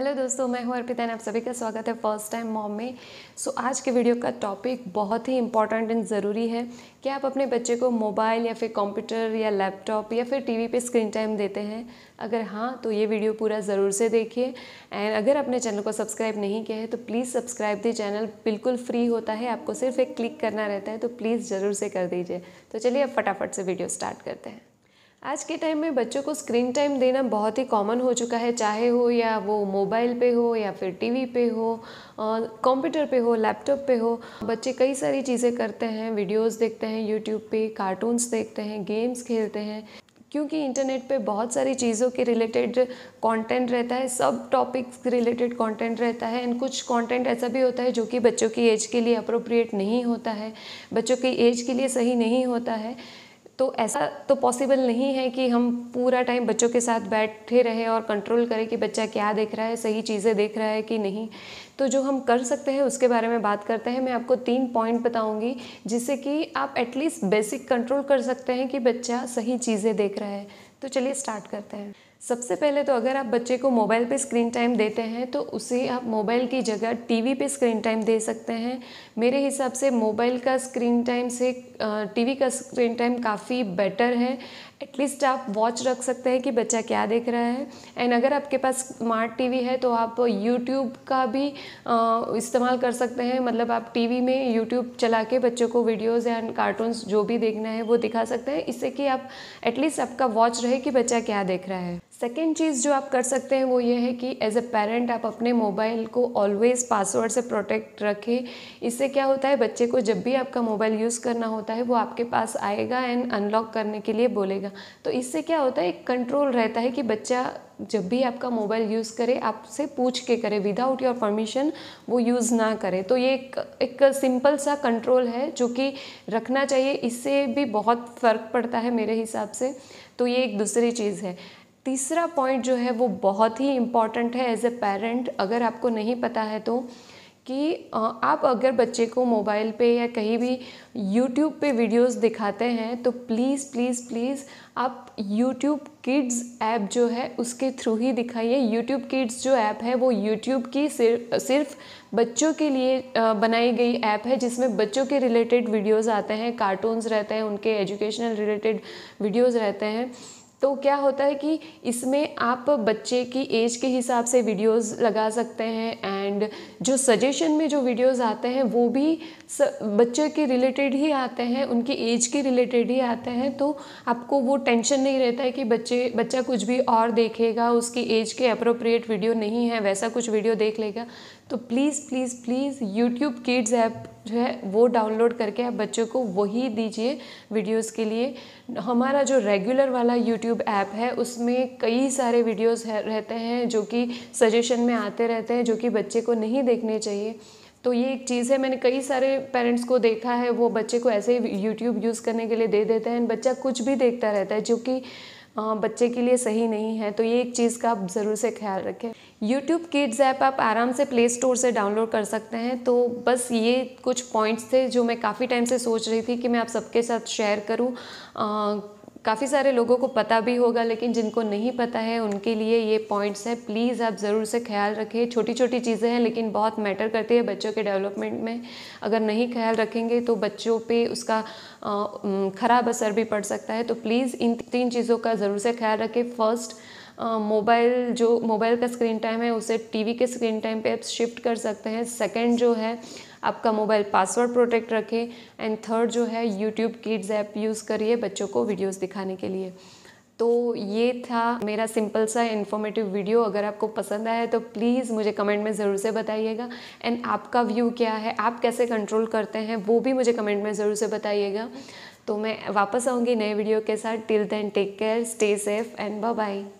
hello दोस्तों मैं हूँ अर्पिता ने आप सभी का स्वागत है फर्स्ट टाइम मॉम में सो so, आज के वीडियो का टॉपिक बहुत ही इंपॉर्टेंट एंड ज़रूरी है कि आप अपने बच्चे को मोबाइल या फिर कंप्यूटर या लैपटॉप या फिर टीवी पे स्क्रीन टाइम देते हैं अगर हाँ तो ये वीडियो पूरा ज़रूर से देखिए एंड अगर अपने चैनल को सब्सक्राइब नहीं किया है तो प्लीज़ सब्सक्राइब दी चैनल बिल्कुल फ्री होता है आपको सिर्फ एक क्लिक करना रहता है तो प्लीज़ ज़रूर से कर दीजिए तो चलिए अब फटाफट से वीडियो स्टार्ट करते हैं आज के टाइम में बच्चों को स्क्रीन टाइम देना बहुत ही कॉमन हो चुका है चाहे हो या वो मोबाइल पे हो या फिर टीवी पे हो कंप्यूटर पे हो लैपटॉप पे हो बच्चे कई सारी चीज़ें करते हैं वीडियोस देखते हैं यूट्यूब पे कार्टून्स देखते हैं गेम्स खेलते हैं क्योंकि इंटरनेट पे बहुत सारी चीज़ों के रिलेटेड कंटेंट रहता है सब टॉपिक्स रिलेटेड कंटेंट रहता है एंड कुछ कंटेंट ऐसा भी होता है जो कि बच्चों की एज के लिए अप्रोप्रिएट नहीं होता है बच्चों की एज के लिए सही नहीं होता है तो ऐसा तो पॉसिबल नहीं है कि हम पूरा टाइम बच्चों के साथ बैठे रहें और कंट्रोल करें कि बच्चा क्या देख रहा है सही चीज़ें देख रहा है कि नहीं तो जो हम कर सकते हैं उसके बारे में बात करते हैं मैं आपको तीन पॉइंट बताऊंगी जिससे कि आप एटलीस्ट बेसिक कंट्रोल कर सकते हैं कि बच्चा सही चीज़ें देख रहा है तो चलिए स्टार्ट करते हैं सबसे पहले तो अगर आप बच्चे को मोबाइल पे स्क्रीन टाइम देते हैं तो उसे आप मोबाइल की जगह टीवी पे स्क्रीन टाइम दे सकते हैं मेरे हिसाब से मोबाइल का स्क्रीन टाइम से टीवी का स्क्रीन टाइम काफ़ी बेटर है एटलीस्ट आप वॉच रख सकते हैं कि बच्चा क्या देख रहा है एंड अगर आपके पास स्मार्ट टीवी है तो आप यूट्यूब का भी इस्तेमाल कर सकते हैं मतलब आप टीवी में यूट्यूब चला के बच्चों को वीडियोस एंड कार्टून्स जो भी देखना है वो दिखा सकते हैं इससे कि आप एटलीस्ट आपका वॉच रहे कि बच्चा क्या देख रहा है सेकेंड चीज़ जो आप कर सकते हैं वो ये है कि एज अ पेरेंट आप अपने मोबाइल को ऑलवेज़ पासवर्ड से प्रोटेक्ट रखें इससे क्या होता है बच्चे को जब भी आपका मोबाइल यूज़ करना होता है वो आपके पास आएगा एंड अनलॉक करने के लिए बोलेगा तो इससे क्या होता है एक कंट्रोल रहता है कि बच्चा जब भी आपका मोबाइल यूज़ करे आपसे पूछ के करे विदाउट योर परमिशन वो यूज़ ना करे तो ये एक, एक सिंपल सा कंट्रोल है जो कि रखना चाहिए इससे भी बहुत फ़र्क पड़ता है मेरे हिसाब से तो ये एक दूसरी चीज़ है तीसरा पॉइंट जो है वो बहुत ही इम्पॉर्टेंट है एज ए पेरेंट अगर आपको नहीं पता है तो कि आप अगर बच्चे को मोबाइल पे या कहीं भी यूट्यूब पे वीडियोस दिखाते हैं तो प्लीज़ प्लीज़ प्लीज़ आप यूट्यूब किड्स ऐप जो है उसके थ्रू ही दिखाइए यूट्यूब किड्स जो ऐप है वो यूट्यूब की सिर्फ सिर्फ बच्चों के लिए बनाई गई ऐप है जिसमें बच्चों के रिलेटेड वीडियोस आते हैं कार्टून्स रहते हैं उनके एजुकेशनल रिलेटेड वीडियोस रहते हैं तो क्या होता है कि इसमें आप बच्चे की एज के हिसाब से वीडियोस लगा सकते हैं एंड जो सजेशन में जो वीडियोस आते हैं वो भी स, बच्चे के रिलेटेड ही आते हैं उनकी एज के रिलेटेड ही आते हैं तो आपको वो टेंशन नहीं रहता है कि बच्चे बच्चा कुछ भी और देखेगा उसकी एज के अप्रोप्रिएट वीडियो नहीं है वैसा कुछ वीडियो देख लेगा तो please please please YouTube kids app जो है वो डाउनलोड करके आप बच्चों को वही दीजिए वीडियोस के लिए हमारा जो रेगुलर वाला यूट्यूब ऐप है उसमें कई सारे वीडियोस है, रहते हैं जो कि सजेशन में आते रहते हैं जो कि बच्चे को नहीं देखने चाहिए तो ये एक चीज़ है मैंने कई सारे पेरेंट्स को देखा है वो बच्चे को ऐसे ही यूट्यूब यूज़ करने के लिए दे देते हैं बच्चा कुछ भी देखता रहता है जो कि बच्चे के लिए सही नहीं है तो ये एक चीज़ का आप ज़रूर से ख्याल रखें यूट्यूब किड्स ऐप आप आराम से प्ले स्टोर से डाउनलोड कर सकते हैं तो बस ये कुछ पॉइंट्स थे जो मैं काफ़ी टाइम से सोच रही थी कि मैं आप सबके साथ शेयर करूँ काफ़ी सारे लोगों को पता भी होगा लेकिन जिनको नहीं पता है उनके लिए ये पॉइंट्स हैं प्लीज़ आप ज़रूर से ख्याल रखें छोटी छोटी चीज़ें हैं लेकिन बहुत मैटर करती है बच्चों के डेवलपमेंट में अगर नहीं ख्याल रखेंगे तो बच्चों पे उसका ख़राब असर भी पड़ सकता है तो प्लीज़ इन तीन चीज़ों का ज़रूर से ख्याल रखें फर्स्ट मोबाइल जो मोबाइल का स्क्रीन टाइम है उसे टीवी के स्क्रीन टाइम पे आप शिफ्ट कर सकते हैं सेकंड जो है आपका मोबाइल पासवर्ड प्रोटेक्ट रखें एंड थर्ड जो है यूट्यूब किड्स ऐप यूज़ करिए बच्चों को वीडियोस दिखाने के लिए तो ये था मेरा सिंपल सा इन्फॉर्मेटिव वीडियो अगर आपको पसंद आया तो प्लीज़ मुझे कमेंट में ज़रूर से बताइएगा एंड आपका व्यू क्या है आप कैसे कंट्रोल करते हैं वो भी मुझे कमेंट में ज़रूर से बताइएगा तो मैं वापस आऊँगी नए वीडियो के साथ till then take care stay safe and bye bye